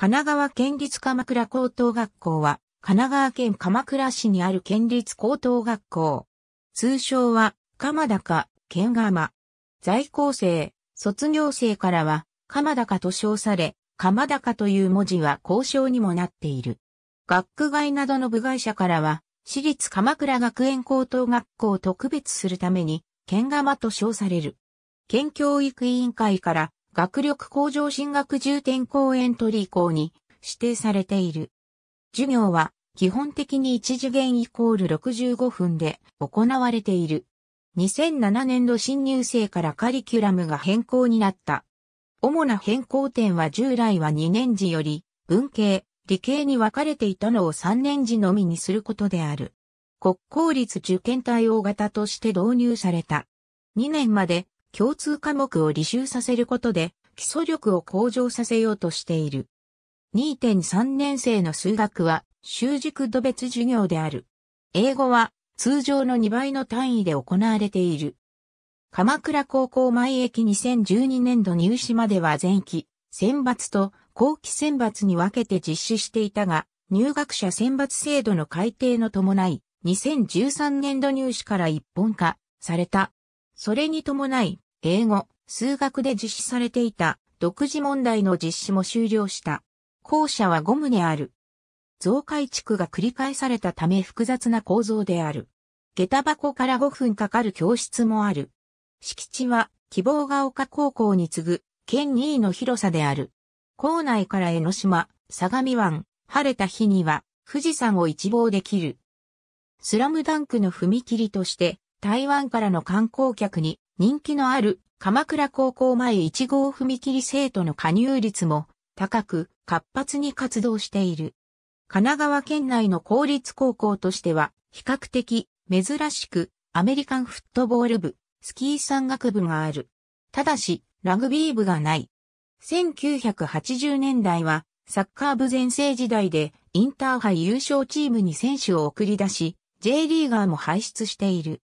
神奈川県立鎌倉高等学校は、神奈川県鎌倉市にある県立高等学校。通称は、鎌高、県鎌。在校生、卒業生からは、鎌高と称され、鎌高という文字は交渉にもなっている。学区外などの部外者からは、私立鎌倉学園高等学校と区別するために、県鎌と称される。県教育委員会から、学力向上進学重点校エントリー校に指定されている。授業は基本的に1次元イコール65分で行われている。2007年度新入生からカリキュラムが変更になった。主な変更点は従来は2年時より文系、理系に分かれていたのを3年時のみにすることである。国公立受験対応型として導入された。2年まで共通科目を履修させることで基礎力を向上させようとしている。2.3年生の数学は習熟度別授業である。英語は通常の2倍の単位で行われている。鎌倉高校前駅2012年度入試までは前期、選抜と後期選抜に分けて実施していたが、入学者選抜制度の改定の伴い、2013年度入試から一本化されたそれに伴い、英語、数学で実施されていた独自問題の実施も終了した。校舎は5棟ある。増改築が繰り返されたため複雑な構造である。下駄箱から5分かかる教室もある。敷地は希望が丘高校に次ぐ県2位の広さである。校内から江ノ島、相模湾、晴れた日には富士山を一望できる。スラムダンクの踏切として台湾からの観光客に人気のある鎌倉高校前1号踏切生徒の加入率も高く活発に活動している。神奈川県内の公立高校としては比較的珍しくアメリカンフットボール部、スキー山岳部がある。ただしラグビー部がない。1980年代はサッカー部全盛時代でインターハイ優勝チームに選手を送り出し、J リーガーも輩出している。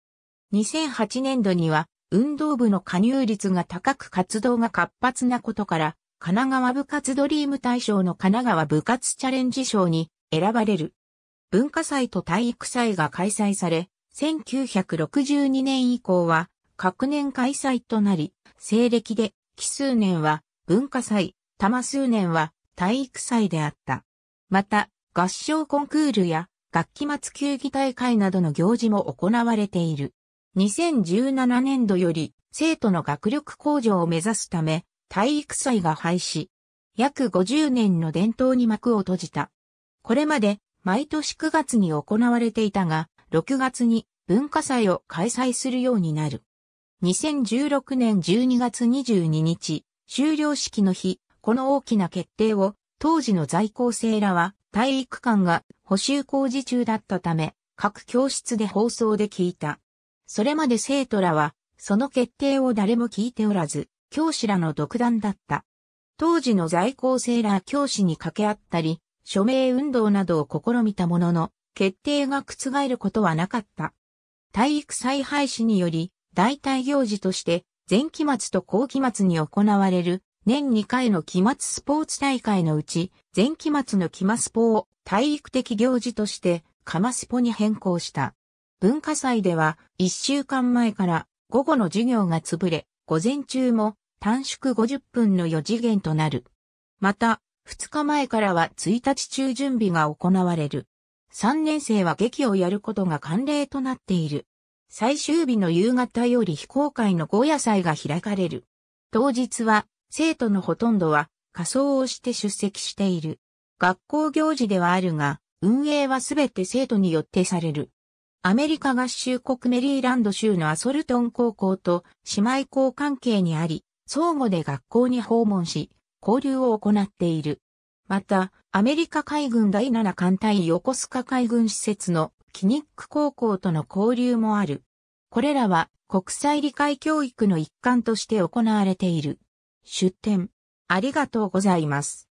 2008年度には運動部の加入率が高く活動が活発なことから、神奈川部活ドリーム大賞の神奈川部活チャレンジ賞に選ばれる。文化祭と体育祭が開催され、1962年以降は各年開催となり、西暦で奇数年は文化祭、多摩数年は体育祭であった。また、合唱コンクールや楽器末球技大会などの行事も行われている。2017年度より生徒の学力向上を目指すため体育祭が廃止。約50年の伝統に幕を閉じた。これまで毎年9月に行われていたが、6月に文化祭を開催するようになる。2016年12月22日、終了式の日、この大きな決定を当時の在校生らは体育館が補修工事中だったため、各教室で放送で聞いた。それまで生徒らは、その決定を誰も聞いておらず、教師らの独断だった。当時の在校生ら教師に掛け合ったり、署名運動などを試みたものの、決定が覆ることはなかった。体育祭廃止により、代替行事として、前期末と後期末に行われる、年2回の期末スポーツ大会のうち、前期末の期末スポを体育的行事として、カマスポに変更した。文化祭では1週間前から午後の授業が潰れ、午前中も短縮50分の4次元となる。また、2日前からは1日中準備が行われる。3年生は劇をやることが慣例となっている。最終日の夕方より非公開の後夜祭が開かれる。当日は生徒のほとんどは仮装をして出席している。学校行事ではあるが、運営はすべて生徒によってされる。アメリカ合衆国メリーランド州のアソルトン高校と姉妹校関係にあり、相互で学校に訪問し、交流を行っている。また、アメリカ海軍第7艦隊横須賀海軍施設のキニック高校との交流もある。これらは国際理解教育の一環として行われている。出展。ありがとうございます。